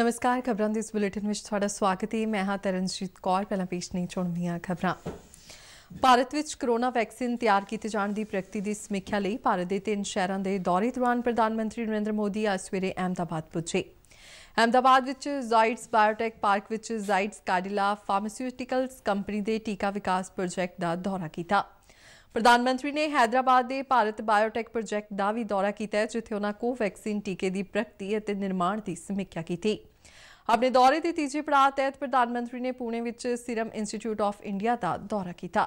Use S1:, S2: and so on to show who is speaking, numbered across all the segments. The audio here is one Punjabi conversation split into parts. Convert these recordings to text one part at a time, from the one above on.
S1: ਨਮਸਕਾਰ ਖਬਰਾਂ ਦੇ ਇਸ ਬੁਲੇਟਿਨ ਵਿੱਚ ਤੁਹਾਡਾ ਸਵਾਗਤ ਹੈ ਮੈਂ ਹਾਂ ਤਰਨਜੀਤ ਕੌਰ ਪਹਿਲਾਂ ਪੇਸ਼ ਨਹੀਂ ਚੁਣਦੀਆਂ ਖਬਰਾਂ ਭਾਰਤ ਵਿੱਚ ਕਰੋਨਾ ਵੈਕਸੀਨ ਤਿਆਰ ਕੀਤੇ ਜਾਣ ਦੀ ਪ੍ਰਗਤੀ ਦੀ ਸਮੀਖਿਆ ਲਈ ਭਾਰਤ ਦੇ ਤਿੰਨ ਸ਼ਹਿਰਾਂ ਦੇ ਦੌਰੇ ਦੌਰਾਨ ਪ੍ਰਧਾਨ ਮੰਤਰੀ ਨਰਿੰਦਰ ਮੋਦੀ ਅੱਜ ਸਵੇਰੇ ਅਹਿਮਦਾਬਾਦ ਪਹੁੰਚੇ ਅਹਿਮਦਾਬਾਦ ਵਿੱਚ ਜ਼ਾਇਡਸ ਬਾਇਓਟੈਕ ਪਾਰਕ ਵਿੱਚ ਜ਼ਾਇਡਸ ਕਾਡਿਲਾ ਫਾਰਮਾਸਿਊਟੀਕਲਸ ਕੰਪਨੀ ਦੇ ਟੀਕਾ ਵਿਕਾਸ ਪ੍ਰੋਜੈਕਟ ਦਾ ਦੌਰਾ ਕੀਤਾ ਪ੍ਰਧਾਨ ਮੰਤਰੀ ਨੇ ਹైదరాబాద్ ਦੇ ਭਾਰਤ ਬਾਇਓਟੈਕ ਪ੍ਰੋਜੈਕਟ ਦਾ ਵੀ ਦੌਰਾ ਕੀਤਾ ਜਿੱਥੇ ਉਹਨਾਂ ਕੋਵੈਕਸਿਨ ਟੀਕੇ ਦੀ ਪ੍ਰਗਤੀ ਅਤੇ ਨਿਰਮਾਣ ਦੀ ਸਮੀਖਿਆ ਕੀਤੀ ਆਪਣੇ ਦੌਰੇ ਦੇ ਤੀਜੇ ਪੜਾਅ ਤਹਿਤ ਪ੍ਰਧਾਨ ਮੰਤਰੀ ਨੇ ਪੂਨੇ ਵਿੱਚ ਸੀਰਮ ਇੰਸਟੀਚਿਊਟ ਆਫ ਇੰਡੀਆ ਦਾ ਦੌਰਾ ਕੀਤਾ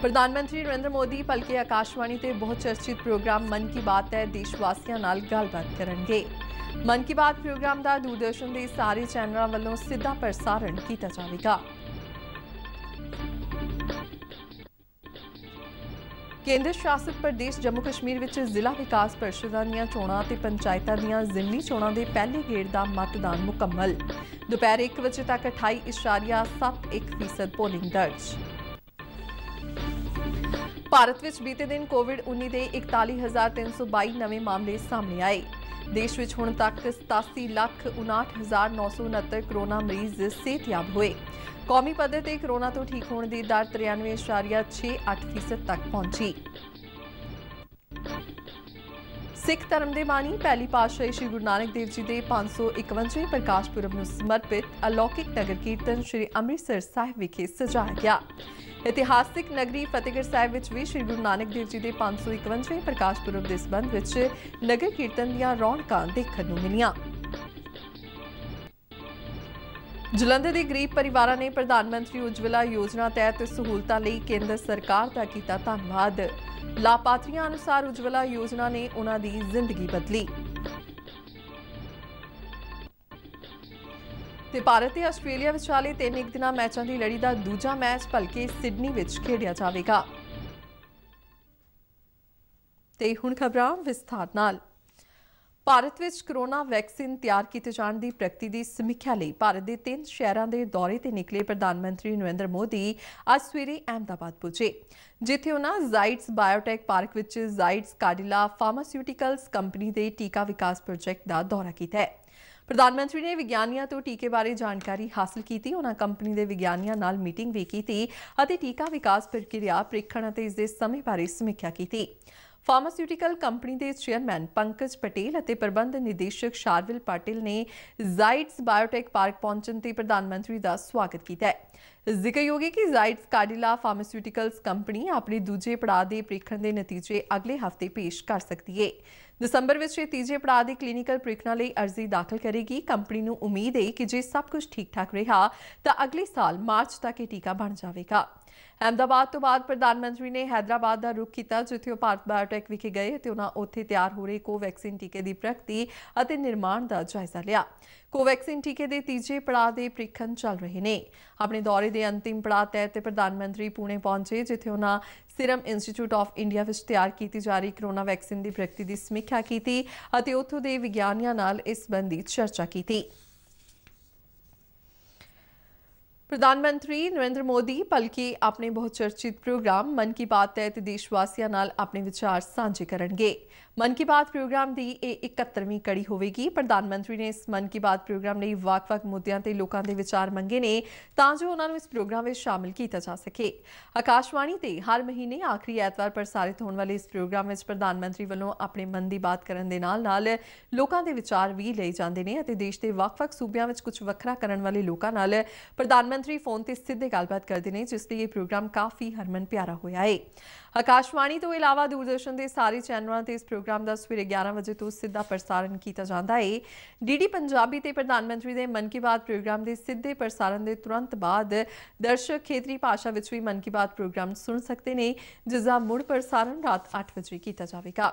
S1: ਪ੍ਰਧਾਨ ਮੰਤਰੀ ਨਰਿੰਦਰ ਮੋਦੀ ਪਲਕੇ ਆਕਾਸ਼ਵਾਣੀ ਤੇ ਬਹੁਤ ਚਰਚਿਤ ਪ੍ਰੋਗਰਾਮ ਮਨ ਕੀ ਬਾਤ ਹੈ ਦੇਸ਼ ਵਾਸੀਆਂ ਨਾਲ ਗੱਲਬਾਤ ਕਰਨਗੇ ਮਨ ਕੀ ਬਾਤ ਪ੍ਰੋਗਰਾਮ ਦਾ ਦੂਰਦਰਸ਼ਨ ਦੇ ਸਾਰੇ ਚੈਨਲਾਂ ਵੱਲੋਂ ਸਿੱਧਾ ਪ੍ਰਸਾਰਣ ਕੀਤਾ ਜਾਵੇਗਾ ਕੇਂਦਰ ਸ਼ਾਸਿਤ ਪ੍ਰਦੇਸ਼ ਜੰਮੂ ਕਸ਼ਮੀਰ ਵਿੱਚ ਜ਼ਿਲ੍ਹਾ ਵਿਕਾਸ ਪਰਿਸ਼ਦਾਂ ਦੀਆਂ ਚੋਣਾਂ ਤੇ ਪੰਚਾਇਤਾਂ ਦੀਆਂ ਜ਼ਿਮਨੀ ਚੋਣਾਂ ਦੇ ਪਹਿਲੇ ਗੇੜ ਦਾ ਮਤਦਾਨ ਮੁਕੰਮਲ ਦੁਪਹਿਰ 1 ਵਜੇ ਤੱਕ 28.71% ਪੋਲਿੰਗ ਦਰਜ ਭਾਰਤ ਵਿੱਚ ਬੀਤੇ ਦਿਨ ਕੋਵਿਡ-19 ਦੇ 41322 ਨਵੇਂ ਮਾਮਲੇ ਸਾਹਮਣੇ ਆਏ ਦੇਸ਼ ਵਿੱਚ ਹੁਣ ਤੱਕ 87 ਲੱਖ 59969 ਕਰੋਨਾ ਮਰੀਜ਼ ਸਿਹਤਯਾਬ ਹੋਏ ਕੌਮੀ ਪੱਧਰ ਤੇ ਕਰੋਨਾ ਤੋਂ ਠੀਕ ਹੋਣ ਦੀ ਦਰ 93.68% ਤੱਕ ਪਹੁੰਚੀ ਸਿੱਖ ਧਰਮ ਦੇ ਬਾਣੀ ਪਹਿਲੀ ਪਾਤਸ਼ਾਹੀ ਸ੍ਰੀ ਗੁਰੂ ਨਾਨਕ ਦੇਵ ਜੀ ਦੇ 551ਵੇਂ ਪ੍ਰਕਾਸ਼ ਪੁਰਬ ਨੂੰ ਸਮਰਪਿਤ ਅਲੌਕਿਕ ਨਗਰ ਕੀਰਤਨ ਸ੍ਰੀ ਅੰਮ੍ਰਿਤਸਰ ਸਾਹਿਬ ਵਿਖੇ ਸਜਾਇਆ ਗਿਆ ਇਤਿਹਾਸਿਕ ਨਗਰੀ ਫਤਿਹਗੜ੍ਹ ਸਾਹਿਬ ਵਿੱਚ ਵੀ ਸ੍ਰੀ ਗੁਰੂ ਨਾਨਕ ਦੇਵ ਜੀ ਦੇ 551ਵੇਂ ਪ੍ਰਕਾਸ਼ ਪੁਰਬ ਦੇ ਸਬੰਧ ਵਿੱਚ ਨਗਰ ਕੀਰਤਨ ਦੀਆਂ ਰੌਣਕਾਂ ਦੇਖਣ ਨੂੰ ਮਿਲੀਆਂ ਜਲੰਧਰ ਦੇ ਗਰੀਬ ਪਰਿਵਾਰਾਂ ਨੇ ਪ੍ਰਧਾਨ ਮੰਤਰੀ ਉਜਵਲਾ ਯੋਜਨਾ ਤਹਿਤ ਸਹੂਲਤਾਂ ਲਈ ਕੇਂਦਰ ਸਰਕਾਰ ਦਾ ਕੀਤਾ ਧੰਨਵਾਦ ਲਾਪਾਤਰੀਆਂ ਅਨੁਸਾਰ ਉਜਵਲਾ ਯੋਜਨਾ ਨੇ ਉਹਨਾਂ ਦੀ ਜ਼ਿੰਦਗੀ ਬਦਲੀ ਤੇ ਭਾਰਤ ਤੇ ਆਸਟ੍ਰੇਲੀਆ ਵਿਚਾਲੇ ਤਿੰਨ ਇੱਕ ਦਿਨਾਂ ਮੈਚਾਂ ਦੀ ਲੜੀ ਦਾ ਦੂਜਾ ਮੈਚ ਭਲਕੇ ਸਿਡਨੀ ਵਿੱਚ ਖੇਡਿਆ ਜਾਵੇਗਾ ਤੇ ਹੁਣ ਖਬਰਾਂ ਵਿਸਥਾਰ ਨਾਲ ਭਾਰਤ ਵਿੱਚ ਕਰੋਨਾ ਵੈਕਸੀਨ ਤਿਆਰ ਕੀਤੇ ਜਾਣ ਦੀ ਪ੍ਰਗਤੀ ਦੀ ਸਮੀਖਿਆ ਲਈ ਭਾਰਤ ਦੇ ਤਿੰਨ ਸ਼ਹਿਰਾਂ ਦੇ ਦੌਰੇ ਤੇ ਨਿਕਲੇ ਪ੍ਰਧਾਨ ਮੰਤਰੀ ਨਰਿੰਦਰ ਮੋਦੀ ਅੱਜ ਸਵੇਰੇ ਅਹਮਦਾਬਾਦ ਪਹੁੰਚੇ ਜਿੱਥੇ ਉਹਨਾਂ ਜ਼ਾਈਡਸ ਬਾਇਓਟੈਕ ਪਾਰਕ ਵਿੱਚ ਜ਼ਾਈਡਸ ਕਾਡਿਲਾ ਫਾਰਮਾਸਿਊਟੀਕਲਸ ਕੰਪਨੀ ਦੇ ਟੀਕਾ ਵਿਕਾਸ ਪ੍ਰੋਜੈਕਟ ਦਾ ਦੌਰਾ ਕੀਤਾ ਹੈ ਪ੍ਰਧਾਨ ਮੰਤਰੀ ਨੇ ਵਿਗਿਆਨੀਆਂ ਤੋਂ ਟੀਕੇ ਬਾਰੇ ਜਾਣਕਾਰੀ ਹਾਸਲ ਕੀਤੀ ਉਹਨਾਂ ਕੰਪਨੀ ਦੇ ਵਿਗਿਆਨੀਆਂ ਨਾਲ ਮੀਟਿੰਗ ਵੀ ਕੀਤੀ ਅਤੇ ਟੀਕਾ ਵਿਕਾਸ ਪ੍ਰਕਿਰਿਆ ਪ੍ਰੀਖਣ ਅਤੇ ਇਸ ਦੇ ਸਮੇਂ ਬਾਰੇ ਸਮੀਖਿਆ ਕੀਤੀ ਫਾਰਮਾਸਿਊਟੀਕਲ ਕੰਪਨੀ ਦੇ ਚੇਅਰਮੈਨ ਪੰਕਜ ਪਟੇਲ ਅਤੇ ਪ੍ਰਬੰਧ ਨਿਦੇਸ਼ਕ ਸ਼ਾਰਵਿਲ ਪਾਟਿਲ ਨੇ ਜ਼ਾਇਟਸ ਬਾਇਓਟੈਕ ਪਾਰਕ ਪਹੁੰਚਣ ਤੇ ਪ੍ਰਧਾਨ ਮੰਤਰੀ ਦਾ ਸਵਾਗਤ ਕੀਤਾ ਹੈ ਜ਼ਿਕਰਯੋਗ ਹੈ ਕਿ ਜ਼ਾਇਟਸ ਕਾਰਡੀਲਾ ਫਾਰਮਾਸਿਊਟੀਕਲਸ ਕੰਪਨੀ ਆਪਣੇ ਦੂਜੇ ਪੜਾਅ ਦੇ ਪ੍ਰੀਖਣ ਦੇ ਨਤੀਜੇ ਅਗਲੇ ਹਫ਼ਤੇ ਪੇਸ਼ ਕਰ ਸਕਦੀ ਹੈ ਦਸੰਬਰ ਵਿੱਚ ਇਹ ਤੀਜੇ ਪੜਾਅ ਦੀ ਕਲੀਨਿਕਲ ਪ੍ਰੀਖਣਾ ਲਈ ਅਰਜ਼ੀ ਦਾਖਲ ਕਰੇਗੀ ਕੰਪਨੀ ਨੂੰ ਉਮੀਦ ਹੈ ਕਿ ਜੇ ਸਭ ਕੁਝ ਠੀਕ-ਠਾਕ ਰਿਹਾ ਤਾਂ ਅਗਲੇ ਸਾਲ ਮਾਰਚ ਤੱਕ ਇਹ ਟੀਕਾ ਬਣ ਜਾਵੇਗਾ ਅਹਮਦਾਬਾਦ ਤੋਂ ਬਾਅਦ ਪ੍ਰਧਾਨ ਮੰਤਰੀ ਨੇ ਹైదరాబాద్ ਦਾ ਰੁਖ ਕੀਤਾ ਜਿੱਥੇ ਉਹ ਭਾਰਤ ਬਾਇਓਟੈਕ ਵਿਖੇ ਗਏ ਤੇ ਉਹਨਾਂ ਉੱਥੇ ਤਿਆਰ ਹੋ ਰਹੇ ਕੋਵੈਕਸਿਨ ਟੀਕੇ ਦੀ ਪ੍ਰਗਤੀ ਅਤੇ ਨਿਰਮਾਣ ਦਾ ਜਾਇਜ਼ਾ ਲਿਆ ਕੋਵੈਕਸਿਨ ਟੀਕੇ ਦੇ ਤੀਜੇ ਪੜਾਅ ਦੇ ਪ੍ਰੀਖਣ ਚੱਲ ਰਹੇ ਨੇ ਆਪਣੇ ਦੌਰੇ ਦੇ ਅੰਤਿਮ ਪੜਾਅ ਤੇ ਪ੍ਰਧਾਨ ਮੰਤਰੀ ਪੂਨੇ ਪਹੁੰਚੇ ਜਿੱਥੇ ਉਹਨਾਂ ਸਿਰਮ ਇੰਸਟੀਚਿਊਟ ਆਫ ਇੰਡੀਆ ਵਿੱਚ ਤਿਆਰ ਕੀਤੀ ਜਾ ਰਹੀ ਕਰੋਨਾ ਵੈਕਸਿਨ ਦੀ ਪ੍ਰਗਤੀ ਦੀ ਸਮੀਖਿਆ ਕੀਤੀ ਅਤੇ ਉੱਥੋਂ ਦੇ ਵਿਗਿਆਨੀਆਂ ਨਾਲ ਇਸ ਸੰਬੰਧੀ ਚਰਚਾ ਕੀਤੀ ਪ੍ਰਧਾਨ ਮੰਤਰੀ ਨਰਿੰਦਰ ਮੋਦੀ ਪਲਕੀ ਆਪਣੇ ਬਹੁਚਰਚਿਤ ਪ੍ਰੋਗਰਾਮ ਮਨ ਕੀ ਬਾਤ ਤਹਿਤ ਦੇਸ਼ਵਾਸੀਆਂ ਨਾਲ ਆਪਣੇ ਵਿਚਾਰ ਸਾਂਝੇ ਕਰਨਗੇ ਮਨ ਕੀ ਬਾਤ ਪ੍ਰੋਗਰਾਮ ਦੀ ਇਹ 71ਵੀਂ ਕੜੀ ਹੋਵੇਗੀ ਪ੍ਰਧਾਨ ਮੰਤਰੀ ਨੇ ਇਸ ਮਨ ਕੀ ਬਾਤ ਪ੍ਰੋਗਰਾਮ ਲਈ ਵੱਖ-ਵੱਖ ਮੁੱਦਿਆਂ ਤੇ ਲੋਕਾਂ ਦੇ ਵਿਚਾਰ ਮੰਗੇ ਨੇ ਤਾਂ ਜੋ ਉਹਨਾਂ ਨੂੰ ਇਸ ਪ੍ਰੋਗਰਾਮ ਵਿੱਚ ਸ਼ਾਮਲ ਕੀਤਾ ਜਾ ਸਕੇ ਆਕਾਸ਼ਵਾਣੀ ਤੇ ਹਰ ਮਹੀਨੇ ਆਖਰੀ ਐਤਵਾਰ ਪ੍ਰਸਾਰਿਤ ਹੋਣ ਵਾਲੇ ਇਸ ਪ੍ਰੋਗਰਾਮ ਵਿੱਚ ਪ੍ਰਧਾਨ ਮੰਤਰੀ ਵੱਲੋਂ ਆਪਣੇ ਮਨ ਦੀ ਬਾਤ ਕਰਨ ਦੇ ਨਾਲ-ਨਾਲ ਲੋਕਾਂ ਦੇ ਵਿਚਾਰ ਵੀ ਲਏ ਜਾਂਦੇ ਨੇ ਅਤੇ ਦੇਸ਼ ਦੇ ਵੱਖ-ਵੱਖ ਸੂਬਿਆਂ ਵਿੱਚ ਕੁਝ ਵੱਖਰਾ ਕਰਨ ਵਾਲੇ ਲੋਕਾਂ ਨਾਲ ਪ੍ਰਧਾਨ ਮੰਤਰੀ ਫੋਨ ਤੇ ਸਿੱਧੇ ਗੱਲਬਾਤ ਕਰਦੇ ਨੇ ਜਿਸ ਲਈ ਇਹ ਪ੍ਰੋਗਰਾਮ ਕਾਫੀ ਹਰਮਨ ਪਿਆਰਾ ਹੋਇਆ ਹੈ ਆਕਾਸ਼ਵਾਣੀ ਤੋਂ ਇਲਾਵਾ ਦੂਰਦਰਸ਼ਨ ਦੇ ਸਾਰੇ ਚੈਨਲਾਂ ਤੇ ਇਸ ਪ੍ਰੋਗਰਾਮ ਪ੍ਰੋਗਰਾਮ ਦਾ ਸਵੇਰੇ 11 ਵਜੇ ਤੋਂ ਸਿੱਧਾ ਪ੍ਰਸਾਰਣ ਕੀਤਾ ਜਾਂਦਾ ਹੈ ਡੀਡੀ ਪੰਜਾਬੀ ਤੇ ਪ੍ਰਧਾਨ ਮੰਤਰੀ ਦੇ ਮਨ ਕੀ ਬਾਤ ਪ੍ਰੋਗਰਾਮ ਦੇ ਸਿੱਧੇ ਪ੍ਰਸਾਰਣ ਦੇ ਤੁਰੰਤ ਬਾਅਦ ਦਰਸ਼ਕ ਖੇਤਰੀ ਭਾਸ਼ਾ ਵਿੱਚ ਵੀ ਮਨ ਕੀ ਬਾਤ ਪ੍ਰੋਗਰਾਮ ਸੁਣ ਸਕਦੇ ਨੇ ਜਿਸ ਦਾ ਮੁੜ ਪ੍ਰਸਾਰਣ ਰਾਤ 8 ਵਜੇ ਕੀਤਾ ਜਾਵੇਗਾ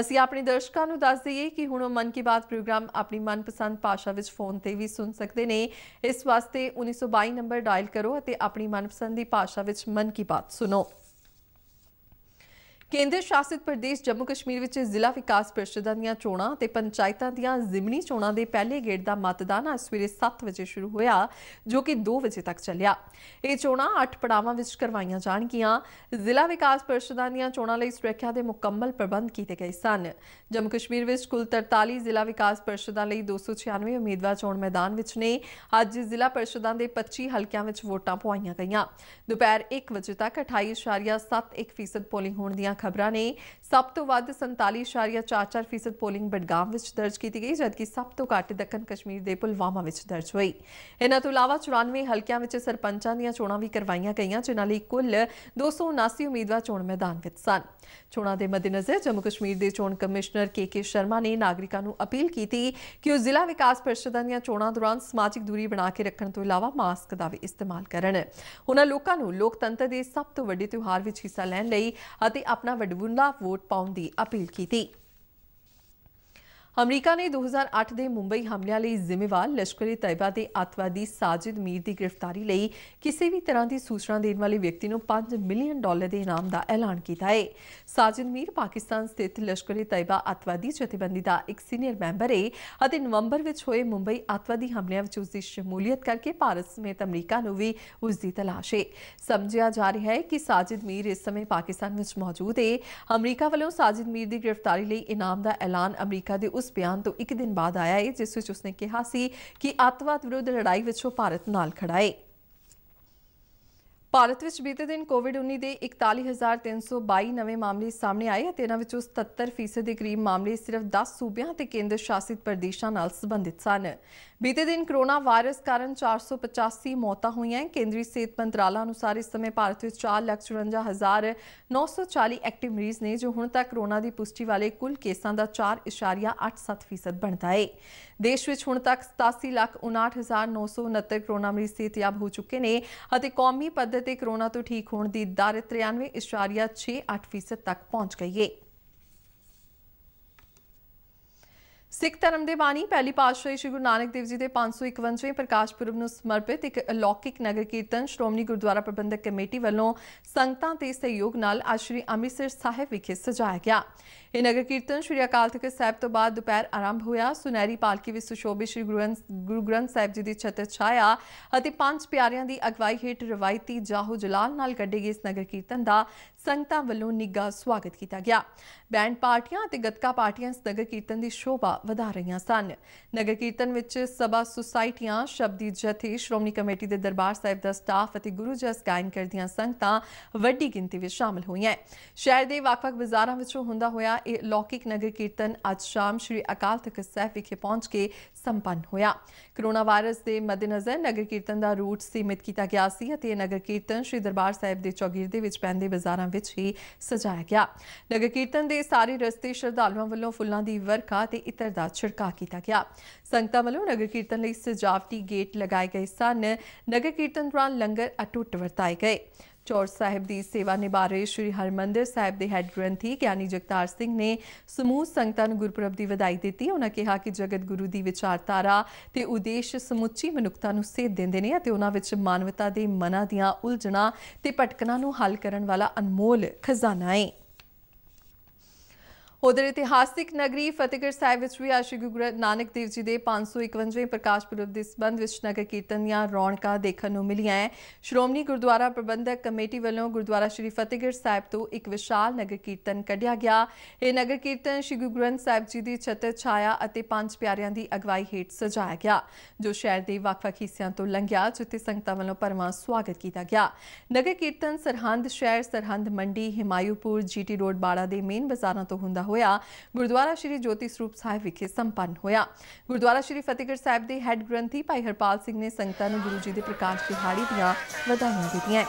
S1: ਅਸੀਂ ਆਪਣੇ ਦਰਸ਼ਕਾਂ ਨੂੰ ਦੱਸ ਦਈਏ ਕਿ ਹੁਣ ਮਨ ਕੀ ਬਾਤ ਪ੍ਰੋਗਰਾਮ ਆਪਣੀ ਮਨਪਸੰਦ ਭਾਸ਼ਾ ਵਿੱਚ ਫੋਨ ਤੇ ਵੀ ਸੁਣ ਸਕਦੇ ਨੇ ਇਸ ਵਾਸਤੇ 1922 ਨੰਬਰ ਡਾਇਲ ਕਰੋ ਅਤੇ ਆਪਣੀ ਮਨਪਸੰਦ ਦੀ ਭਾਸ਼ਾ ਵਿੱਚ ਮਨ ਕੀ ਬਾਤ ਸੁਣੋ ਕੇਂਦਰ ਸ਼ਾਸਿਤ ਪ੍ਰਦੇਸ਼ ਜੰਮੂ ਕਸ਼ਮੀਰ ਵਿੱਚ ਜ਼ਿਲ੍ਹਾ ਵਿਕਾਸ ਪਰਿਸ਼ਦਾਂ ਦੀਆਂ ਚੋਣਾਂ ਤੇ ਪੰਚਾਇਤਾਂ ਦੀਆਂ ਜ਼ਿਮਨੀ ਚੋਣਾਂ ਦੇ ਪਹਿਲੇ ਗੇੜ ਦਾ ਮਤਦਾਨ ਅੱਜ ਸਵੇਰੇ 7 ਵਜੇ ਸ਼ੁਰੂ ਹੋਇਆ ਜੋ ਕਿ 2 ਵਜੇ ਤੱਕ ਚੱਲਿਆ ਇਹ ਚੋਣਾਂ 8 ਪੜਾਵਾਂ ਵਿੱਚ ਕਰਵਾਈਆਂ ਜਾਣਗੀਆਂ ਜ਼ਿਲ੍ਹਾ ਵਿਕਾਸ ਪਰਿਸ਼ਦਾਂ ਦੀਆਂ ਚੋਣਾਂ ਲਈ ਸੁਰੱਖਿਆ ਦੇ ਮੁਕੰਮਲ ਪ੍ਰਬੰਧ ਕੀਤੇ ਗਏ ਸਨ ਜੰਮੂ ਕਸ਼ਮੀਰ ਵਿੱਚ ਕੁੱਲ 43 ਜ਼ਿਲ੍ਹਾ ਵਿਕਾਸ ਪਰਿਸ਼ਦਾਂ ਲਈ 296 ਉਮੀਦਵਾਰ ਚੋਣ ਮੈਦਾਨ ਵਿੱਚ ਨੇ ਅੱਜ ਜ਼ਿਲ੍ਹਾ ਪਰਿਸ਼ਦਾਂ ਦੇ 25 ਹਲਕਿਆਂ ਵਿੱਚ ਵੋਟਾਂ ਪਵਾਈਆਂ ਗਈਆਂ ਦੁਪਹਿਰ 1 ਵਜੇ ਤੱਕ 28.71% ਪੋਲਿੰਗ ਹੋਣ ਦੀਆਂ ਖਬਰਾਂ ਨੇ ਸਭ ਤੋਂ ਵੱਧ 47.44% ਪੋਲਿੰਗ ਬਡਗਾਮ ਵਿੱਚ ਦਰਜ ਕੀਤੀ ਗਈ ਜਦਕਿ ਸਭ ਤੋਂ ਘੱਟ ਦੱਖਣ ਕਸ਼ਮੀਰ ਦੇ ਪੁਲਵਾਮਾ ਵਿੱਚ ਦਰਜ ਹੋਈ ਇਹਨਾਂ ਤੋਂ ਇਲਾਵਾ 94 ਹਲਕਿਆਂ ਵਿੱਚ ਸਰਪੰਚਾਂ ਦੀਆਂ ਚੋਣਾਂ ਵੀ ਕਰਵਾਈਆਂ ਗਈਆਂ ਜਿਨ੍ਹਾਂ ਲਈ ਕੁੱਲ 279 ਉਮੀਦਵਾਰ ਚੋਣ ਮੈਦਾਨ ਵਿੱਚ ਸਨ ਚੋਣਾਂ ਦੇ ਮੱਦੇਨਜ਼ਰ ਜੰਮੂ ਕਸ਼ਮੀਰ ਦੇ ਚੋਣ ਕਮਿਸ਼ਨਰ ਕੇਕੇ ਸ਼ਰਮਾ ਨੇ ਨਾਗਰਿਕਾਂ ਨੂੰ ਅਪੀਲ ਕੀਤੀ ਕਿ ਉਹ ਜ਼ਿਲ੍ਹਾ ਵਿਕਾਸ ਪਰਿਸ਼ਦਾਂ ਦੀਆਂ ਚੋਣਾਂ ਦੌਰਾਨ ਸਮਾਜਿਕ ਦੂਰੀ ਬਣਾ ਕੇ ਰੱਖਣ ਤੋਂ ਇਲਾਵਾ ਮਾਸਕ ਦਾ ਵੀ ਇਸਤੇਮਾਲ ਕਰਨ ਉਹਨਾਂ ਲੋਕਾਂ ਨੂੰ ਲੋਕਤੰਤਰ ਦੇ ਸਭ ਤੋਂ ਵੱਡੇ ਤਿਉਹਾਰ ਵਿੱਚ ਹਿੱਸਾ ਲੈਣ ਲਈ ਅਤੇ ਆਪਣਾ ਵਡਮੁੱਲਾ ਵੋਟ ਪਾਉਣ ਦੀ ਅਪੀਲ ਕੀਤੀ ਅਮਰੀਕਾ ਨੇ 2008 ਦੇ ਮੁੰਬਈ ਹਮਲਿਆਂ ਲਈ ਜ਼ਿੰਮੇਵਾਰ ਲਸ਼ਕਰ ਏ ਤੈਬਾ ਦੇ ਆਤਵਾਦੀ ਸਾਜਿਦ ਮੀਰ ਦੀ ਗ੍ਰਿਫਤਾਰੀ ਲਈ ਕਿਸੇ ਵੀ ਤਰ੍ਹਾਂ ਦੀ ਸੂਚਨਾ ਦੇਣ ਵਾਲੇ ਵਿਅਕਤੀ ਨੂੰ 5 ਮਿਲੀਅਨ ਡਾਲਰ ਦੇ ਇਨਾਮ ਦਾ ਐਲਾਨ ਕੀਤਾ ਹੈ ਸਾਜਿਦ ਮੀਰ ਪਾਕਿਸਤਾਨ ਸਥਿਤ ਲਸ਼ਕਰ ਏ ਤੈਬਾ ਆਤਵਾਦੀ ਜਥੇਬੰਦੀ ਦਾ ਇੱਕ ਸੀਨੀਅਰ ਮੈਂਬਰ ਹੈ ਅਤੇ ਨਵੰਬਰ ਵਿੱਚ ਹੋਏ ਮੁੰਬਈ ਆਤਵਾਦੀ ਹਮਲਿਆਂ ਵਿੱਚ ਉਸ ਦੀ ਸ਼ਮੂਲੀਅਤ ਕਰਕੇ ਭਾਰਤ ਸਮੇਤ ਅਮਰੀਕਾ ਨੂੰ ਵੀ ਉਸ ਦੀ ਤਲਾਸ਼ ਹੈ ਸਮਝਿਆ ਜਾ ਰਿਹਾ ਹੈ ਕਿ ਸਾਜਿਦ ਮੀਰ ਇਸ ਸਮੇਂ ਪਾਕਿਸਤਾਨ ਵਿੱਚ ਮੌਜੂਦ ਹੈ ਅਮਰੀਕਾ ਵੱਲੋਂ ਸਾਜਿਦ ਮੀਰ ਦੀ ਗ੍ਰਿਫਤਾਰੀ ਲਈ ਇਨਾਮ ਦਾ ਐਲਾਨ ਅਮਰੀਕਾ ਦੇ ਉਸ ਉਸ ਬਿਆਨ ਤੋਂ ਇੱਕ ਦਿਨ ਬਾਅਦ ਆਇਆ ਹੈ ਜਿਸ ਵਿੱਚ ਉਸਨੇ ਕਿਹਾ ਸੀ ਕਿ ਅੱਤਵਾਦ ਵਿਰੁੱਧ ਲੜਾਈ ਵਿੱਚ ਉਹ ਭਾਰਤ ਨਾਲ ਖੜਾ ਹੈ ਭਾਰਤ ਵਿੱਚ ਬੀਤੇ ਦਿਨ ਕੋਵਿਡ-19 ਦੇ 41322 ਨਵੇਂ ਮਾਮਲੇ ਸਾਹਮਣੇ ਆਏ ਅਤੇ ਇਹਨਾਂ ਵਿੱਚੋਂ 77% ਦੇ ਕਰੀਬ ਮਾਮਲੇ ਸਿਰਫ 10 ਸੂਬਿਆਂ ਤੇ ਕੇਂਦਰ ਸ਼ਾਸਿਤ ਪ੍ਰਦੇਸ਼ਾਂ ਨਾਲ ਸੰਬੰਧਿਤ ਸਨ। ਬੀਤੇ ਦਿਨ ਕਰੋਨਾ ਵਾਇਰਸ ਕਾਰਨ 485 ਮੌਤਾਂ ਹੋਈਆਂ। ਕੇਂਦਰੀ ਸਿਹਤ ਮੰਤਰਾਲਾ ਅਨੁਸਾਰ ਇਸ ਸਮੇਂ ਭਾਰਤ ਵਿੱਚ 454940 ਐਕਟਿਵ ਮਰੀਜ਼ ਨੇ ਜੋ ਹੁਣ ਤੱਕ ਕਰੋਨਾ ਦੀ ਪੁਸ਼ਟੀ ਵਾਲੇ ਕੁੱਲ ਕੇਸਾਂ ਦਾ 4.87% ਬਣਦਾ ਹੈ। ਦੇਸ਼ ਵਿੱਚ ਹੁਣ ਤੱਕ 87,59,969 ਕਰੋਨਾ ਮਰੀਜ਼ ਸਿਹਤਯਾਬ ਹੋ ਚੁੱਕੇ ਨੇ ਅਤੇ ਕੌਮੀ ਪੱਧਰ ਤੇ ਕਰੋਨਾ ਤੋਂ ਠੀਕ ਹੋਣ ਦੀ ਦਰ 93.68% ਤੱਕ ਪਹੁੰਚ ਗਈ ਹੈ ਸਿੱਖ ਧਰਮ ਦੇ ਬਾਣੀ ਪਹਿਲੀ ਪਾਤਸ਼ਾਹੀ ਸ਼੍ਰੀ ਗੁਰੂ ਨਾਨਕ ਦੇਵ ਜੀ ਦੇ 551ਵੇਂ ਪ੍ਰਕਾਸ਼ ਪੁਰਬ ਨੂੰ ਸਮਰਪਿਤ ਇੱਕ ਅਲੌਕਿਕ ਨਗਰ ਕੀਰਤਨ ਸ਼੍ਰੋਮਣੀ ਗੁਰਦੁਆਰਾ ਪ੍ਰਬੰਧਕ ਕਮੇਟੀ ਵੱਲੋਂ ਸੰਗਤਾਂ ਦੇ ਸਹਿਯੋਗ ਨਾਲ ਅੱਜ ਸ਼੍ਰੀ ਅੰਮ੍ਰਿਤਸਰ ਸਾਹਿਬ ਵਿਖੇ ਸਜਾਇਆ ਗਿਆ ਇਹ ਨਗਰ ਕੀਰਤਨ ਸ਼੍ਰੀ ਅਕਾਲ ਤਖਤ ਸਾਹਿਬ ਤੋਂ ਬਾਅਦ ਦੁਪਹਿਰ ਆਰੰਭ ਹੋਇਆ ਸੁਨਹਿਰੀ ਪਾਲਕੀ ਵਿੱਚ ਸੁਸ਼ੋਭਿਤ ਸ਼੍ਰੀ ਗੁਰੂ ਗ੍ਰੰਥ ਸਾਹਿਬ ਜੀ ਦੀ ਛਤਰ ਛਾਇਆ ਅਤੇ ਪੰਜ ਪਿਆਰਿਆਂ ਦੀ ਅਗਵਾਈ ਹੇਠ ਰਵਾਇਤੀ ਜਾਹੋ ਜਲਾਲ ਨਾਲ ਕੱਢੇ ਗਏ ਇਸ ਨਗਰ ਕੀਰਤਨ ਦਾ ਸੰਗਤਾਂ ਵੱਲੋਂ ਨਿੱਘਾ ਸਵਾਗਤ ਕੀਤਾ ਗਿਆ ਬੈਂਡ ਪਾਰਟੀਆਂ ਅਤੇ ਗੱਤਕਾ ਪਾਰਟੀਆਂ ਇਸ ਨਗਰ ਕੀਰਤਨ ਦੀ ਸ਼ੋਭਾ ਹੌਸਲਾ ਵਧਾ ਰਹੀਆਂ ਸਨ ਨਗਰ ਕੀਰਤਨ ਵਿੱਚ ਸਭਾ ਸੁਸਾਇਟੀਆਂ ਸ਼ਬਦੀ ਜਥੇ ਸ਼੍ਰੋਮਣੀ ਕਮੇਟੀ ਦੇ ਦਰਬਾਰ ਸਾਹਿਬ ਦਾ ਸਟਾਫ ਅਤੇ ਗੁਰੂ ਜਸ ਗਾਇਨ ਕਰਦੀਆਂ ਸੰਗਤਾਂ ਵੱਡੀ ਗਿਣਤੀ ਵਿੱਚ ਸ਼ਾਮਲ ਹੋਈਆਂ ਸ਼ਹਿਰ ਦੇ ਵੱਖ-ਵੱਖ ਬਾਜ਼ਾਰਾਂ ਵਿੱਚੋਂ ਹੁੰਦਾ ਹੋਇਆ ਇਹ ਲੌਕਿਕ ਨਗਰ ਕੀਰਤਨ ਅੱਜ ਸ਼ਾਮ ਸ੍ਰੀ ਅਕਾਲ ਤਖਤ ਸਾਹਿਬ ਵਿਖੇ ਪਹੁੰਚ ਕੇ ਸੰਪੰਨ ਹੋਇਆ ਕਰੋਨਾ ਵਾਇਰਸ ਦੇ ਮੱਦੇਨਜ਼ਰ ਨਗਰ ਕੀਰਤਨ ਦਾ ਰੂਟ ਸੀਮਿਤ ਕੀਤਾ ਗਿਆ ਸੀ ਅਤੇ ਇਹ ਨਗਰ ਕੀਰਤਨ ਸ੍ਰੀ ਦਰਬਾਰ ਸਾਹਿਬ ਦੇ ਚੌਗਿਰਦੇ ਵਿੱਚ ਪੈਂਦੇ ਬਾਜ਼ਾਰਾਂ ਵਿੱਚ ਹੀ ਸਜਾਇਆ ਗਿਆ ਨਗਰ ਕੀਰਤਨ ਦੇ ਸਾਰੇ ਰਸਤੇ ਸ਼ਰਧਾਲੂਆਂ ਵੱਲੋਂ ਫੁੱਲਾਂ ਦੀ ਵਰਖਾ ਤੇ ਇਤਰ ਮਿਕਸਚਰ ਦਾ ਛਿੜਕਾ ਕੀਤਾ ਗਿਆ ਸੰਗਤਾਂ ਵੱਲੋਂ ਨਗਰ ਕੀਰਤਨ ਲਈ ਸਜਾਵਟੀ ਗੇਟ ਲਗਾਏ ਗਏ ਸਨ ਨਗਰ ਕੀਰਤਨ ਦੌਰਾਨ ਲੰਗਰ ਅਟੁੱਟ ਵਰਤਾਏ ਗਏ ਚੌਰ ਸਾਹਿਬ ਦੀ ਸੇਵਾ ਨਿਭਾ ਰਹੇ ਸ੍ਰੀ ਹਰਮੰਦਰ ਸਾਹਿਬ ਦੇ ਹੈੱਡ ਗ੍ਰੰਥੀ ਗਿਆਨੀ ਜਗਤਾਰ ਸਿੰਘ ਨੇ ਸਮੂਹ ਸੰਗਤਾਂ ਨੂੰ ਗੁਰਪੁਰਬ ਦੀ ਵਧਾਈ ਦਿੱਤੀ ਉਹਨਾਂ ਕਿਹਾ ਕਿ ਜਗਤ ਗੁਰੂ ਦੀ ਵਿਚਾਰਧਾਰਾ ਤੇ ਉਦੇਸ਼ ਸਮੁੱਚੀ ਮਨੁੱਖਤਾ ਨੂੰ ਸੇਧ ਦਿੰਦੇ ਨੇ ਅਤੇ ਉਹਨਾਂ ਵਿੱਚ ਮਾਨਵਤਾ ਦੇ ਮਨਾਂ ਦੀਆਂ ਉਲਝਣਾਂ ਤੇ ਭਟਕਣਾਂ ਨੂੰ ਹੱਲ ਕਰਨ ਵਾਲਾ ਅਨਮੋਲ ਖਜ਼ਾਨਾ ਹੈ ਉਧਰ ਇਤਿਹਾਸਿਕ ਨਗਰੀ ਫਤਿਹਗੜ੍ਹ ਸਾਹਿਬ ਵਿੱਚ ਵੀ ਆਸ਼ੀ ਗੁਰੂ ਨਾਨਕ ਦੇਵ ਜੀ ਦੇ 551ਵੇਂ ਪ੍ਰਕਾਸ਼ ਪੁਰਬ ਦੇ ਸਬੰਧ ਵਿੱਚ ਨਗਰ ਕੀਰਤਨ ਦੀਆਂ ਰੌਣਕਾਂ ਦੇਖਣ ਨੂੰ ਮਿਲੀਆਂ ਹੈ ਸ਼੍ਰੋਮਣੀ ਗੁਰਦੁਆਰਾ ਪ੍ਰਬੰਧਕ ਕਮੇਟੀ ਵੱਲੋਂ ਗੁਰਦੁਆਰਾ ਸ਼੍ਰੀ ਫਤਿਹਗੜ੍ਹ ਸਾਹਿਬ ਤੋਂ ਇੱਕ ਵਿਸ਼ਾਲ ਨਗਰ ਕੀਰਤਨ ਕੱਢਿਆ ਗਿਆ ਇਹ ਨਗਰ ਕੀਰਤਨ ਸ਼੍ਰੀ ਗੁਰੂ ਗ੍ਰੰਥ ਸਾਹਿਬ ਜੀ ਦੀ ਛਤਰ ਛਾਇਆ ਅਤੇ ਪੰਜ ਪਿਆਰਿਆਂ ਦੀ ਅਗਵਾਈ ਹੇਠ ਸਜਾਇਆ ਗਿਆ ਜੋ ਸ਼ਹਿਰ ਦੇ ਵੱਖ-ਵੱਖ ਹਿੱਸਿਆਂ ਤੋਂ ਲੰਘਿਆ ਜਿੱਥੇ ਸੰਗਤਾਂ ਵੱਲੋਂ ਪਰਮਾ ਸਵਾਗਤ ਕੀਤਾ ਗਿਆ ਨਗਰ ਕੀਰਤਨ ਸਰਹੰਦ ਸ਼ਹਿਰ ਸਰਹੰਦ ਮੰਡੀ ਹਿਮਾਇੂਪੁਰ ਜੀਟੀ ਰੋਡ ਬਾੜਾ ਦੇ ਮੇਨ ਬਾਜ਼ਾਰਾਂ ਤੋਂ ਹੁੰਦਾ ਹੋਇਆ ਹੋਇਆ ਗੁਰਦੁਆਰਾ ਸ਼੍ਰੀ ਜੋਤੀ ਸਰੂਪ ਸਾਹਿਬ ਵਿਖੇ ਸੰਪੰਨ ਹੋਇਆ ਗੁਰਦੁਆਰਾ ਸ਼੍ਰੀ ਫਤਿਹਗੜ੍ਹ ਸਾਹਿਬ ਦੇ ਹੈੱਡ ਗ੍ਰੰਥੀ ਭਾਈ ਹਰਪਾਲ ਸਿੰਘ ਨੇ ਸੰਗਤਾਂ ਨੂੰ ਗੁਰੂ ਜੀ ਦੇ ਪ੍ਰਕਾਸ਼ ਦਿਹਾੜੀ ਦੀਆਂ ਵਧਾਈਆਂ ਦਿੱਤੀਆਂ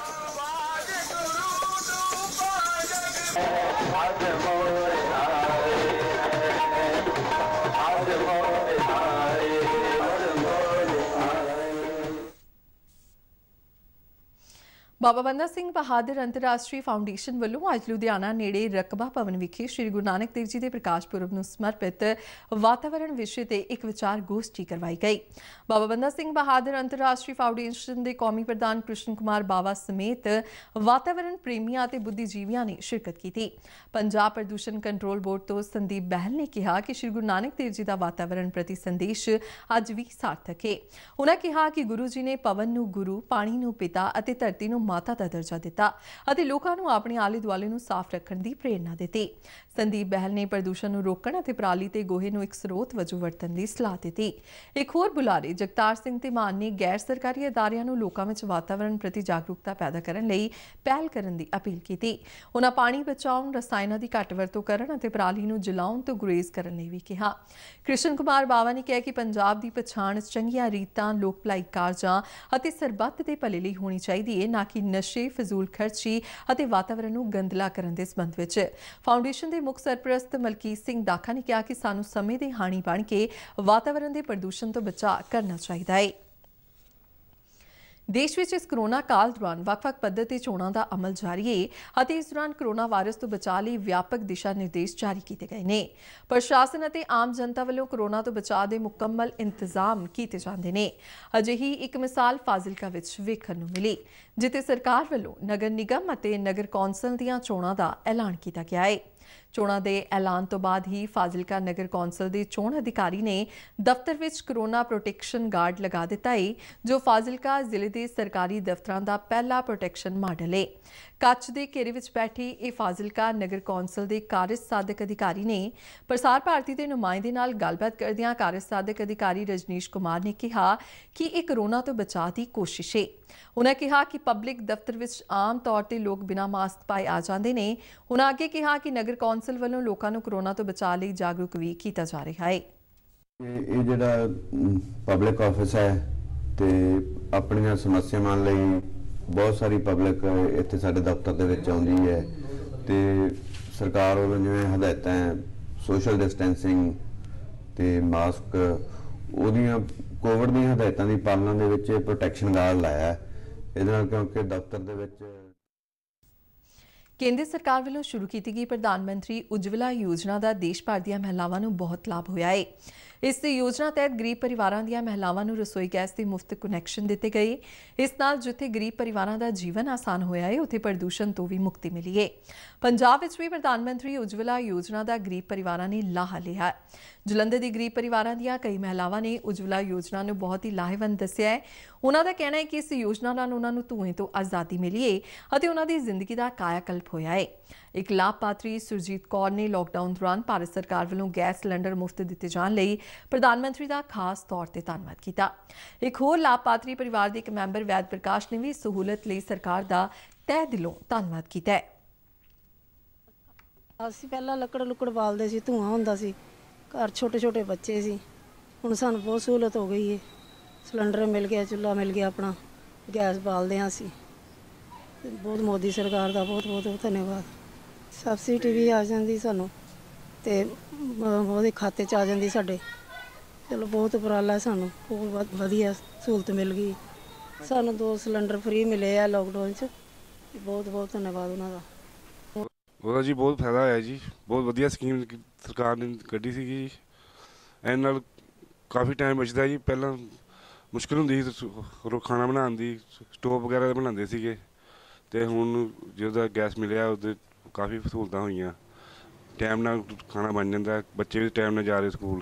S1: ਬਾਬਾ ਬੰਦਾ ਸਿੰਘ ਬਹਾਦਰ ਅੰਤਰਰਾਸ਼ਟਰੀ ਫਾਊਂਡੇਸ਼ਨ ਵੱਲੋਂ ਅੱਜ ਲੁਧਿਆਣਾ ਨੇੜੇ ਰਕਬਾ ਭਵਨ ਵਿਖੇ ਸ੍ਰੀ ਗੁਰੂ ਨਾਨਕ ਦੇਵ ਜੀ ਦੇ ਪ੍ਰਕਾਸ਼ ਪੁਰਬ ਨੂੰ ਸਮਰਪਿਤ ਵਾਤਾਵਰਣ ਵਿਸ਼ੇ ਤੇ ਇੱਕ ਵਿਚਾਰ ਗੋਸ਼ਟੀ ਕਰਵਾਈ ਗਈ ਬਾਬਾ ਬੰਦਾ ਸਿੰਘ ਬਹਾਦਰ ਅੰਤਰਰਾਸ਼ਟਰੀ ਫਾਊਂਡੇਸ਼ਨ ਦੇ ਕੌਮੀ ਪ੍ਰਧਾਨ ਕ੍ਰਿਸ਼ਨ ਕੁਮਾਰ ਬਾਵਾ ਸਮੇਤ ਵਾਤਾਵਰਣ ਪ੍ਰੇਮੀਆਂ ਅਤੇ ਬੁੱਧੀਜੀਵੀਆਂ ਨੇ ਸ਼ਿਰਕਤ ਕੀਤੀ ਪੰਜਾਬ ਪ੍ਰਦੂਸ਼ਣ ਕੰਟਰੋਲ ਬੋਰਡ ਤੋਂ ਸੰਦੀਪ ਬਹਿਲ ਨੇ ਕਿਹਾ ਕਿ ਸ੍ਰੀ ਗੁਰੂ ਨਾਨਕ ਦੇਵ ਜੀ ਦਾ ਵਾਤਾਵਰਣ ਪ੍ਰਤੀ ਸੰਦੇਸ਼ ਅੱਜ ਵੀ ਸਾਰਥਕ ਹੈ ਉਹਨਾਂ ਕਿਹਾ ਕਿ ਗੁਰੂ ਜੀ ਨੇ ਪਵਨ ਨੂੰ ਗੁਰੂ ਪਾਣੀ ਨੂੰ ਪਿਤਾ ਅਤੇ ਧਰਤੀ ਨੂੰ ਮਾਤਾ ਦਾ ਦਰਜਾ ਦਿੱਤਾ ਅਤੇ ਲੋਕਾਂ ਨੂੰ ਆਪਣੇ ਆਲੇ ਦੁਆਲੇ ਨੂੰ ਸਾਫ਼ ਰੱਖਣ ਦੀ ਪ੍ਰੇਰਣਾ ਦਿੱਤੀ ਸੰਦੀਪ ਬਹਿਲ ਨੇ ਪ੍ਰਦੂਸ਼ਣ ਨੂੰ ਰੋਕਣ ਅਤੇ ਪ੍ਰਾਲੀ ਤੇ ਗੋਹੇ ਨੂੰ ਇੱਕ ਸਰੋਤ ਵਜੋਂ ਵਰਤਣ ਦੀ ਸਲਾਹ ਦਿੱਤੀ ਇੱਕ ਹੋਰ ਬੁਲਾਰੇ ਜਗਤਾਰ ਸਿੰਘ ਮਾਨ ਨੇ ਗੈਰ ਸਰਕਾਰੀ ਅਦਾਰਿਆਂ ਨੂੰ ਲੋਕਾਂ ਵਿੱਚ ਵਾਤਾਵਰਣ ਪ੍ਰਤੀ ਜਾਗਰੂਕਤਾ ਪੈਦਾ ਕਰਨ ਲਈ ਪਹਿਲ ਕਰਨ ਦੀ ਅਪੀਲ ਕੀਤੀ ਉਹਨਾਂ ਪਾਣੀ ਬਚਾਉਣ ਰਸਾਇਣਾਂ ਦੀ ਘੱਟ ਵਰਤੋਂ ਕਰਨ ਅਤੇ ਪ੍ਰਾਲੀ ਨੂੰ ਜਲਾਉਣ ਤੋਂ ਗੁਰੇਜ਼ ਕਰਨ ਲਈ ਵੀ ਕਿਹਾ ਕ੍ਰਿਸ਼ਨ ਕੁਮਾਰ ਬਾਵਾ ਨੇ ਕਿਹਾ ਕਿ ਪੰਜਾਬ ਦੀ ਪਛਾਣ ਚੰਗੀਆਂ ਰੀਤਾਂ ਲੋਕ ਭਲਾਈ ਕਾਰਜਾਂ ਅਤੇ ਸਰਬੱਤ ਦੇ ਭਲੇ ਲਈ ਹੋਣੀ ਚਾਹੀਦੀ ਹੈ ਨਾ ਕਿ ਨਸ਼ੇ ਫਜ਼ੂਲ ਖਰਚੀ ਅਤੇ ਵਾਤਾਵਰਣ ਨੂੰ ਗੰਦਲਾ ਕਰਨ ਦੇ ਸੰਬੰਧ ਵਿੱਚ ਫਾਊਂਡੇਸ਼ਨ ਦੇ ਮੁੱਖ ਸਰਪ੍ਰਸਤ ਮਲਕੀਤ ਸਿੰਘ ਦਾਖਾ ਨੇ ਕਿਹਾ ਕਿ ਸਾਨੂੰ ਸਮੇਂ ਦੇ ਹਾਣੀ ਬਣ ਕੇ ਵਾਤਾਵਰਣ ਦੇ ਪ੍ਰਦੂਸ਼ਣ ਤੋਂ ਬਚਾਅ ਕਰਨਾ ਚਾਹੀਦਾ ਹੈ ਦੇਸ਼ ਵਿੱਚ ਇਸ ਕਰੋਨਾ ਕਾਲ ਦੌਰਾਨ ਵੱਖ-ਵੱਖ ਪੱਧਰ ਤੇ ਚੋਣਾਂ ਦਾ ਅਮਲ ਜਾਰੀ ਹੈ ਅਤੇ ਇਸ ਦੌਰਾਨ ਕਰੋਨਾ ਵਾਇਰਸ ਤੋਂ ਬਚਾਅ ਲਈ ਵਿਆਪਕ ਦਿਸ਼ਾ ਨਿਰਦੇਸ਼ ਜਾਰੀ ਕੀਤੇ ਗਏ ਨੇ ਪ੍ਰਸ਼ਾਸਨ ਅਤੇ ਆਮ ਜਨਤਾ ਵੱਲੋਂ ਕਰੋਨਾ ਤੋਂ ਬਚਾਅ ਦੇ ਮੁਕੰਮਲ ਇੰਤਜ਼ਾਮ ਕੀਤੇ ਜਾਂਦੇ ਨੇ ਅਜਿਹੀ ਇੱਕ ਮਿਸਾਲ ਫਾਜ਼ਿਲਕਾ ਵਿੱਚ ਵੇਖਣ ਨੂੰ ਮਿਲੀ ਜਿੱਥੇ ਸਰਕਾਰ ਵੱਲੋਂ ਨਗਰ ਨਿਗਮ ਅਤੇ ਨਗਰ ਕੌਂਸਲ ਦੀਆਂ ਚੋਣਾਂ ਦਾ ਐਲਾਨ ਕੀਤਾ ਗਿਆ ਹੈ ਚੋਣਾਂ ਦੇ ਐਲਾਨ ਤੋਂ ਬਾਅਦ ਹੀ ਫਾਜ਼ਿਲਕਾ ਨਗਰ ਕੌਂਸਲ ਦੇ ਚੋਣ ਅਧਿਕਾਰੀ ਨੇ ਦਫ਼ਤਰ ਵਿੱਚ ਕਰੋਨਾ ਪ੍ਰੋਟੈਕਸ਼ਨ ਗਾਰਡ ਲਗਾ ਦਿੱਤਾ ਹੈ ਜੋ ਫਾਜ਼ਿਲਕਾ ਜ਼ਿਲ੍ਹੇ ਦੇ ਸਰਕਾਰੀ ਦਫ਼ਤਰਾਂ ਦਾ ਪਹਿਲਾ ਪ੍ਰੋਟੈਕਸ਼ਨ ਮਾਡਲ ਹੈ ਕੱਚ ਦੇ ਘੇਰੇ ਵਿੱਚ ਬੈਠੀ ਇਹ ਫਾਜ਼ਿਲਕਾ ਨਗਰ ਕੌਂਸਲ ਦੇ ਕਾਰਜ ਸਾਧਕ ਅਧਿਕਾਰੀ ਨੇ ਪ੍ਰਸਾਰ ਭਾਰਤੀ ਦੇ ਨੁਮਾਇੰਦੇ ਨਾਲ ਗੱਲਬਾਤ ਕਰਦਿਆਂ ਕਾਰਜ ਸਾਧਕ ਅਧਿਕਾਰੀ ਰਜਨੀਸ਼ ਕੁਮਾਰ ਨੇ ਕਿਹਾ ਕਿ ਇਹ ਕਰੋਨਾ ਤੋਂ ਬਚਾਅ ਦੀ ਕੋਸ਼ਿਸ਼ ਹੈ ਉਨ੍ਹਾਂ ਕਿਹਾ ਕਿ ਪਬਲਿਕ ਦਫ਼ਤਰ ਵਿੱਚ ਆਮ ਤੌਰ ਤੇ ਲੋਕ ਬਿਨਾਂ ਮਾਸਕ ਪਾਏ ਆ ਜਾਂਦੇ ਨੇ ਉਨ੍ਹਾਂ ਅੱਗੇ ਕਿਹਾ ਕਿ ਨਗਰ ਕੌਂਸਲ ਵੱਲੋਂ ਲੋਕਾਂ ਨੂੰ ਕਰੋਨਾ ਤੋਂ ਬਚਾਅ ਲਈ ਜਾਗਰੂਕ ਵੀ ਕੀਤਾ ਜਾ ਰਿਹਾ ਹੈ ਇਹ ਜਿਹੜਾ ਪਬਲਿਕ ਆਫਿਸ ਹੈ ਤੇ ਆਪਣੀਆਂ ਸਮੱਸਿਆਵਾਂ ਲਈ ਬਹੁਤ ਸਾਰੀ ਪਬਲਿਕ ਇੱਥੇ ਸਾਡੇ ਦਫ਼ਤਰ ਦੇ ਵਿੱਚ ਆਉਂਦੀ ਹੈ ਤੇ ਸਰਕਾਰ ਵੱਲੋਂ ਜਿਵੇਂ ਹਦਾਇਤਾਂ ਸੋਸ਼ਲ ਡਿਸਟੈਂਸਿੰਗ ਤੇ ਮਾਸਕ ਉਹਦੀਆਂ ਕੋਵਿਡ ਦੀਆਂ ਹਦਾਇਤਾਂ ਦੀ ਪਾਲਣਾ ਦੇ ਵਿੱਚ ਪ੍ਰੋਟੈਕਸ਼ਨ ਗਾਰਡ ਲਾਇਆ ਇਹਦੇ ਨਾਲ ਕਿਉਂਕਿ ਦਫ਼ਤਰ ਦੇ ਵਿੱਚ ਕੇਂਦਰ ਸਰਕਾਰ ਵੱਲੋਂ ਸ਼ੁਰੂ ਕੀਤੀ ਗਈ ਪ੍ਰਧਾਨ ਮੰਤਰੀ ਉਜਵਲਾ ਯੋਜਨਾ ਦਾ ਦੇਸ਼ ਭਰ ਦੀਆਂ ਮਹਿਲਾਵਾਂ ਨੂੰ ਬਹੁਤ ਲਾਭ ਹੋਇਆ ਹੈ ਇਸ ਦੀ ਯੋਜਨਾ ਤਹਿਤ ਗਰੀਬ ਪਰਿਵਾਰਾਂ ਦੀਆਂ ਮਹਿਲਾਵਾਂ ਨੂੰ ਰਸੋਈ ਗੈਸ ਦੀ ਮੁਫਤ ਕਨੈਕਸ਼ਨ ਦਿੱਤੇ ਗਏ ਇਸ ਨਾਲ ਜਿੱਥੇ ਗਰੀਬ ਪਰਿਵਾਰਾਂ ਦਾ ਜੀਵਨ ਆਸਾਨ ਹੋਇਆ ਹੈ ਉੱਥੇ ਪ੍ਰਦੂਸ਼ਣ ਤੋਂ ਵੀ ਮੁਕਤੀ ਮਿਲੀ ਹੈ ਪੰਜਾਬ ਵਿੱਚ ਵੀ ਪ੍ਰਧਾਨ ਮੰਤਰੀ ਉਜਵਲਾ ਯੋਜਨਾ ਦਾ ਗਰੀਬ ਪਰਿਵਾਰਾਂ ਨੇ ਲਾਹ ਲਿਆ ਜਲੰਧਰ ਦੇ ਗਰੀਬ ਪਰਿਵਾਰਾਂ ਦੀਆਂ ਕਈ ਮਹਿਲਾਵਾਂ ਨੇ ਉਜਵਲਾ ਯੋਜਨਾ ਨੂੰ ਬਹੁਤ ਹੀ ਲਾਹੇਵੰਦ ਦੱਸਿਆ ਹੈ ਉਹਨਾਂ ਦਾ ਕਹਿਣਾ ਹੈ ਕਿ ਇਸ ਯੋਜਨਾ ਨਾਲ ਉਹਨਾਂ ਨੂੰ ਧੂਏ ਤੋਂ ਆਜ਼ਾਦੀ ਮਿਲੀ ਹੈ ਅਤੇ ਉਹਨਾਂ ਦੀ ਜ਼ਿੰਦਗੀ ਦਾ ਕਾਇਆਕਲਪ ਹੋਇਆ ਹੈ ਇੱਕ ਲਾਭਪਾਤਰੀ ਸੁਰਜੀਤ ਕੌਰ ਨੇ ਲਾਕਡਾਊਨ ਦੌਰਾਨ ਭਾਰਤ ਸਰਕਾਰ ਵੱਲੋਂ ਗੈਸ ਸਿਲੰਡਰ ਮੁਫਤ ਦਿੱਤੇ ਜਾਣ ਲਈ ਪ੍ਰਧਾਨ ਮੰਤਰੀ ਦਾ ਖਾਸ ਤੌਰ ਤੇ ਧੰਨਵਾਦ ਕੀਤਾ ਇੱਕ ਹੋਰ ਲਾਭਪਾਤਰੀ ਪਰਿਵਾਰ ਦੇ ਇੱਕ ਮੈਂਬਰ ਵੈਦ ਪ੍ਰਕਾਸ਼ ਨੇ ਵੀ ਸਹੂਲਤ ਲਈ ਸਰਕਾਰ ਦਾ ਤਹਿ ਦਿਲੋਂ ਧੰਨਵਾਦ ਕੀਤਾ ਅਸੀਂ ਪਹਿਲਾਂ ਲੱਕੜ ਲੁਕੜ ਵਾਲਦੇ ਸੀ ਧੂਆਂ ਹੁੰਦਾ ਸੀ ਘਰ ਛੋਟੇ ਛੋਟੇ ਬੱਚੇ ਸੀ ਹੁਣ ਸਾਨੂੰ ਬਹੁਤ ਸਹੂਲਤ ਹੋ ਗਈ ਹੈ ਸਿਲੰਡਰ ਮਿਲ ਗਿਆ ਚੁੱਲ੍ਹਾ ਮਿਲ ਗਿਆ ਆਪਣਾ ਗੈਸ ਬਾਲਦੇ ਹਾਂ ਅਸੀਂ ਬਹੁਤ ਮੋਦੀ ਸਰਕਾਰ ਦਾ ਬਹੁਤ ਬਹੁਤ ਧੰਨਵਾਦ ਸਬਸਿਡੀ ਵੀ ਆ ਜਾਂਦੀ ਸਾਨੂੰ ਤੇ ਉਹਦੇ ਖਾਤੇ 'ਚ ਆ ਜਾਂਦੀ ਸਾਡੇ ਚਲੋ ਬਹੁਤ ਉਪਰਾਲਾ ਸਾਨੂੰ ਬਹੁਤ ਵਧੀਆ ਸਹੂਲਤ ਮਿਲ ਗਈ ਸਾਨੂੰ ਦੋ ਸਿਲੰਡਰ ਫ੍ਰੀ ਮਿਲੇ ਆ ਲੋਕਡਾਊਨ 'ਚ ਬਹੁਤ ਬਹੁਤ ਧੰਨਵਾਦ ਉਹਨਾਂ ਦਾ ਉਹਦਾ ਜੀ ਬਹੁਤ ਫਾਇਦਾ ਹੋਇਆ ਜੀ ਬਹੁਤ ਵਧੀਆ ਸਕੀਮ ਸਰਕਾਰ ਨੇ ਕੱਢੀ ਸੀਗੀ ਜੀ ਐਨ ਨਾਲ ਕਾਫੀ ਟਾਈਮ ਬਚਦਾ ਜੀ ਪਹਿਲਾਂ ਮੁਸ਼ਕਲ ਹੁੰਦੀ ਸੀ ਖਾਣਾ ਬਣਾਉਣ ਦੀ ਸਟੋਵ ਵਗੈਰਾ ਬਣਾਉਂਦੇ ਸੀਗੇ ਤੇ ਹੁਣ ਜਿਹਦਾ ਗੈਸ ਮਿਲਿਆ ਉਹਦੇ ਕਾਫੀ ਸਹੂਲਤਾਂ ਹੋਈਆਂ ਟਾਈਮ ਨਾਲ ਖਾਣਾ ਬਣ ਜਾਂਦਾ ਬੱਚੇ ਵੀ ਟਾਈਮ ਨਾਲ ਜਾ ਰਹੇ ਸਕੂਲ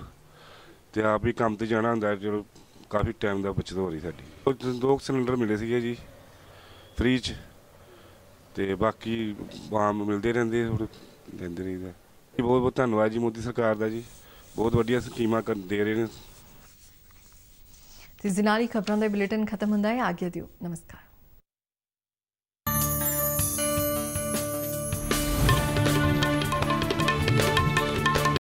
S1: ਤੇ ਆਪ ਵੀ ਕੰਮ ਤੇ ਜਾਣਾ ਹੁੰਦਾ ਚਲੋ ਕਾਫੀ ਟਾਈਮ ਦਾ ਬਚਤ ਹੋ ਰਹੀ ਸਾਡੀ ਦੋ ਸਿਲੰਡਰ ਮਿਲੇ ਸੀਗੇ ਜੀ ਫ੍ਰੀ ਚ ਤੇ ਬਾਕੀ ਬਾਮ ਮਿਲਦੇ ਰਹਿੰਦੇ ਦਿੰਦੇ ਰਹੀਦਾ ਬਹੁਤ ਬਹੁਤ ਧੰਨਵਾਦ ਜੀ ਮੋਦੀ ਸਰਕਾਰ ਦਾ ਜੀ ਬਹੁਤ ਵਧੀਆ ਸਕੀਮਾਂ ਦੇ ਰਹੇ ਨੇ ਤੇ ਜ਼ਿਨਾਲੀ ਖਬਰਾਂ ਦਾ ਬੁਲੇਟਿਨ ਖਤਮ ਹੁੰਦਾ ਹੈ ਆਗਿਆ ਦਿਓ ਨਮਸਕਾਰ